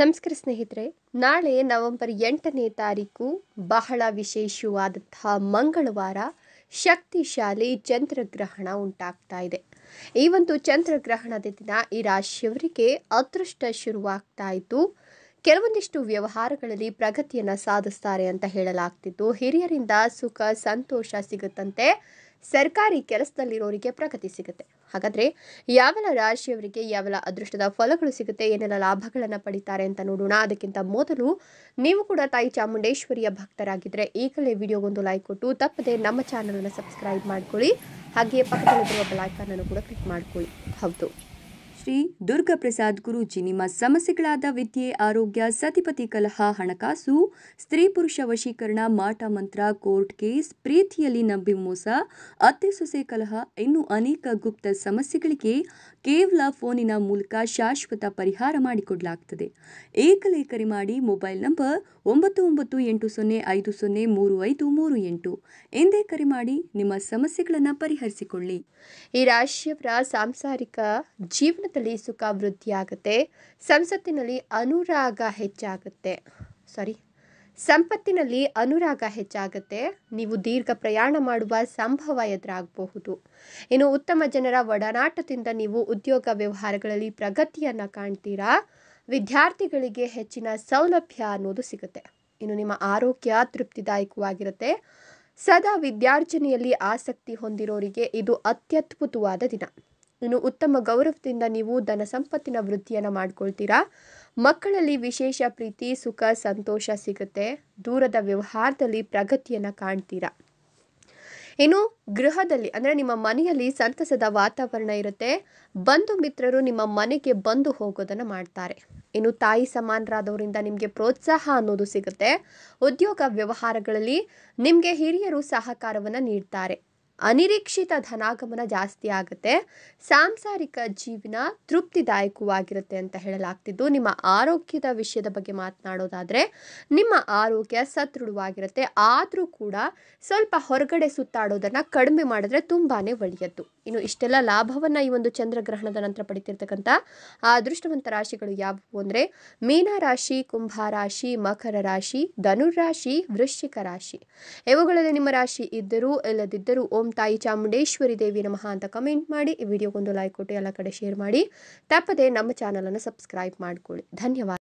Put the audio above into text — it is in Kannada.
ನಮಸ್ಕಾರ ಸ್ನೇಹಿತರೆ ನಾಳೆ ನವೆಂಬರ್ ಎಂಟನೇ ತಾರೀಕು ಬಹಳ ವಿಶೇಷವಾದಂತಹ ಮಂಗಳವಾರ ಶಕ್ತಿಶಾಲಿ ಚಂದ್ರಗ್ರಹಣ ಉಂಟಾಗ್ತಾ ಇದೆ ಈ ಒಂದು ಚಂದ್ರಗ್ರಹಣದ ದಿನ ಈ ರಾಶಿಯವರಿಗೆ ಅದೃಷ್ಟ ಶುರುವಾಗ್ತಾ ಇತ್ತು ಕೆಲವೊಂದಿಷ್ಟು ವ್ಯವಹಾರಗಳಲ್ಲಿ ಪ್ರಗತಿಯನ್ನು ಸಾಧಿಸ್ತಾರೆ ಅಂತ ಹೇಳಲಾಗ್ತಿತ್ತು ಹಿರಿಯರಿಂದ ಸುಖ ಸಂತೋಷ ಸಿಗುತ್ತಂತೆ ಸರ್ಕಾರಿ ಕೆಲಸದಲ್ಲಿರೋರಿಗೆ ಪ್ರಗತಿ ಸಿಗುತ್ತೆ ಹಾಗಾದರೆ ಯಾವೆಲ್ಲ ರಾಶಿಯವರಿಗೆ ಯಾವೆಲ್ಲ ಅದೃಷ್ಟದ ಫಲಗಳು ಸಿಗುತ್ತೆ ಏನೆಲ್ಲ ಲಾಭಗಳನ್ನು ಪಡಿತಾರೆ ಅಂತ ನೋಡೋಣ ಅದಕ್ಕಿಂತ ಮೊದಲು ನೀವು ಕೂಡ ತಾಯಿ ಚಾಮುಂಡೇಶ್ವರಿಯ ಭಕ್ತರಾಗಿದ್ದರೆ ಈಗಲೇ ವಿಡಿಯೋಗೊಂದು ಲೈಕ್ ಕೊಟ್ಟು ತಪ್ಪದೆ ನಮ್ಮ ಚಾನಲನ್ನು ಸಬ್ಸ್ಕ್ರೈಬ್ ಮಾಡ್ಕೊಳ್ಳಿ ಹಾಗೆಯೇ ಪಕ್ಕದಲ್ಲಿರುವ ಬೆಲ್ ಐಕಾನನ್ನು ಕೂಡ ಕ್ಲಿಕ್ ಮಾಡ್ಕೊಳ್ಳಿ ಹೌದು ಶ್ರೀ ಪ್ರಸಾದ್ ಗುರೂಜಿ ನಿಮ್ಮ ಸಮಸ್ಯೆಗಳಾದ ವಿದ್ಯೆ ಆರೋಗ್ಯ ಸತಿಪತಿ ಕಲಹ ಹಣಕಾಸು ಸ್ತ್ರೀ ಪುರುಷ ವಶೀಕರಣ ಮಾಟ ಮಂತ್ರ ಕೋರ್ಟ್ ಕೇಸ್ ಪ್ರೀತಿಯಲ್ಲಿ ನಂಬಿ ಮೋಸ ಅತ್ತೆ ಸೊಸೆ ಕಲಹ ಇನ್ನೂ ಅನೇಕ ಗುಪ್ತ ಸಮಸ್ಯೆಗಳಿಗೆ ಕೇವಲ ಫೋನಿನ ಮೂಲಕ ಶಾಶ್ವತ ಪರಿಹಾರ ಮಾಡಿಕೊಡಲಾಗ್ತದೆ ಏಕಲೇ ಕರೆ ಮಾಡಿ ಮೊಬೈಲ್ ನಂಬರ್ ಒಂಬತ್ತು ಒಂಬತ್ತು ಎಂಟು ಸೊನ್ನೆ ಐದು ಸೊನ್ನೆ ಮೂರು ಐದು ಮೂರು ಎಂಟು ಎಂದೇ ಕರೆ ಮಾಡಿ ನಿಮ್ಮ ಸಮಸ್ಯೆಗಳನ್ನು ಪರಿಹರಿಸಿಕೊಳ್ಳಿ ಈ ರಾಶಿಯವರ ಸಾಂಸಾರಿಕ ಜೀವನ ಸಂಗೀತದಲ್ಲಿ ಸುಖ ವೃದ್ಧಿಯಾಗುತ್ತೆ ಸಂಸತ್ತಿನಲ್ಲಿ ಅನುರಾಗ ಹೆಚ್ಚಾಗುತ್ತೆ ಸಾರಿ ಸಂಪತ್ತಿನಲ್ಲಿ ಅನುರಾಗ ಹೆಚ್ಚಾಗುತ್ತೆ ನೀವು ದೀರ್ಘ ಪ್ರಯಾಣ ಮಾಡುವ ಸಂಭವ ಎದುರಾಗಬಹುದು ಇನ್ನು ಉತ್ತಮ ಜನರ ಒಡನಾಟದಿಂದ ನೀವು ಉದ್ಯೋಗ ವ್ಯವಹಾರಗಳಲ್ಲಿ ಪ್ರಗತಿಯನ್ನು ಕಾಣ್ತೀರಾ ವಿದ್ಯಾರ್ಥಿಗಳಿಗೆ ಹೆಚ್ಚಿನ ಸೌಲಭ್ಯ ಅನ್ನೋದು ಸಿಗುತ್ತೆ ಇನ್ನು ನಿಮ್ಮ ಆರೋಗ್ಯ ತೃಪ್ತಿದಾಯಕವಾಗಿರುತ್ತೆ ಸದಾ ವಿದ್ಯಾರ್ಜನೆಯಲ್ಲಿ ಆಸಕ್ತಿ ಹೊಂದಿರೋರಿಗೆ ಇದು ಅತ್ಯದ್ಭುತವಾದ ದಿನ ಇನ್ನು ಉತ್ತಮ ಗೌರವದಿಂದ ನೀವು ಧನ ಸಂಪತ್ತಿನ ವೃದ್ಧಿಯನ್ನು ಮಾಡ್ಕೊಳ್ತೀರಾ ಮಕ್ಕಳಲ್ಲಿ ವಿಶೇಷ ಪ್ರೀತಿ ಸುಖ ಸಂತೋಷ ಸಿಗುತ್ತೆ ದೂರದ ವ್ಯವಹಾರದಲ್ಲಿ ಪ್ರಗತಿಯನ್ನು ಕಾಣ್ತೀರಾ ಇನ್ನು ಗೃಹದಲ್ಲಿ ಅಂದರೆ ನಿಮ್ಮ ಮನೆಯಲ್ಲಿ ಸಂತಸದ ವಾತಾವರಣ ಇರುತ್ತೆ ಬಂಧು ಮಿತ್ರರು ನಿಮ್ಮ ಮನೆಗೆ ಬಂದು ಹೋಗೋದನ್ನು ಮಾಡ್ತಾರೆ ಇನ್ನು ತಾಯಿ ಸಮಾನರಾದವರಿಂದ ನಿಮಗೆ ಪ್ರೋತ್ಸಾಹ ಅನ್ನೋದು ಸಿಗುತ್ತೆ ಉದ್ಯೋಗ ವ್ಯವಹಾರಗಳಲ್ಲಿ ನಿಮಗೆ ಹಿರಿಯರು ಸಹಕಾರವನ್ನು ನೀಡ್ತಾರೆ ಅನಿರೀಕ್ಷಿತ ಧನಾಗಮನ ಜಾಸ್ತಿ ಆಗುತ್ತೆ ಸಾಂಸಾರಿಕ ಜೀವನ ತೃಪ್ತಿದಾಯಕವಾಗಿರುತ್ತೆ ಅಂತ ಹೇಳಲಾಗ್ತಿದ್ದು ನಿಮ್ಮ ಆರೋಗ್ಯದ ವಿಷಯದ ಬಗ್ಗೆ ಮಾತನಾಡೋದಾದರೆ ನಿಮ್ಮ ಆರೋಗ್ಯ ಸದೃಢವಾಗಿರುತ್ತೆ ಆದರೂ ಕೂಡ ಸ್ವಲ್ಪ ಹೊರಗಡೆ ಸುತ್ತಾಡೋದನ್ನು ಕಡಿಮೆ ಮಾಡಿದ್ರೆ ತುಂಬಾ ಒಳ್ಳೆಯದು ಇನ್ನು ಇಷ್ಟೆಲ್ಲ ಲಾಭವನ್ನು ಈ ಒಂದು ಚಂದ್ರಗ್ರಹಣದ ನಂತರ ಪಡಿತಿರ್ತಕ್ಕಂಥ ಆ ಅದೃಷ್ಟವಂತ ರಾಶಿಗಳು ಯಾವುವು ಅಂದರೆ ಮೀನರಾಶಿ ಕುಂಭರಾಶಿ ಮಕರ ರಾಶಿ ಧನುರಾಶಿ ವೃಶ್ಚಿಕ ರಾಶಿ ಇವುಗಳಲ್ಲಿ ನಿಮ್ಮ ರಾಶಿ ಇದ್ದರೂ ಇಲ್ಲದಿದ್ದರೂ ಓಂ ತಾಯಿ ಚಾಮುಂಡೇಶ್ವರಿ ದೇವಿ ನಮಃ ಅಂತ ಕಮೆಂಟ್ ಮಾಡಿ ಈ ವಿಡಿಯೋಗೊಂದು ಲೈಕ್ ಕೊಟ್ಟು ಎಲ್ಲ ಕಡೆ ಶೇರ್ ಮಾಡಿ ತಪ್ಪದೆ ನಮ್ಮ ಚಾನಲನ್ನು ಸಬ್ಸ್ಕ್ರೈಬ್ ಮಾಡಿಕೊಳ್ಳಿ ಧನ್ಯವಾದ